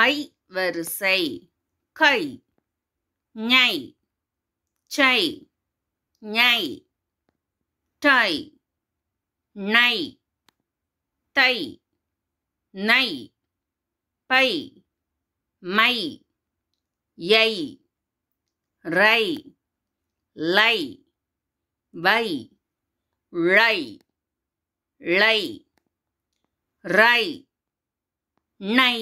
ஐ வரிசை கை ஞை சை ஞை டை நை தை நை பை மை யை ரை லை வை ழை லை ரை நை